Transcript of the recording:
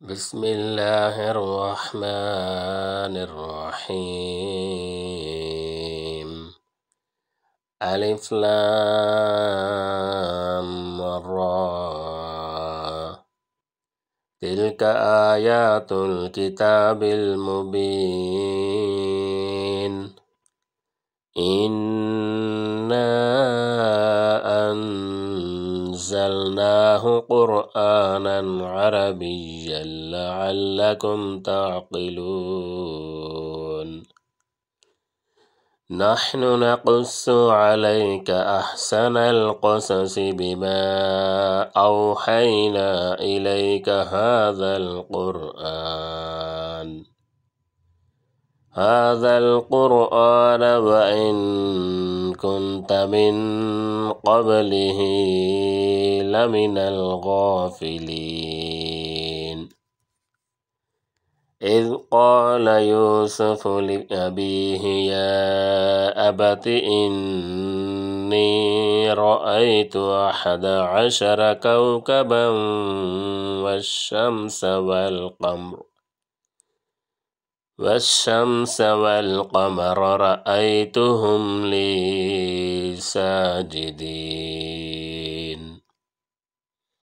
بسم الله الرحمن الرحيم ألف لام را تلك آيات الكتاب المبين إن نزلناه قرآنا عربيا لعلكم تعقلون نحن نقص عليك أحسن القصص بما أوحينا إليك هذا القرآن هذا القرآن وإن كنت من قبله لمن الغافلين إذ قال يوسف لأبيه يا أبت إني رأيت أحد عشر كوكبا والشمس والقمر والشمس والقمر رأيتهم لي ساجدين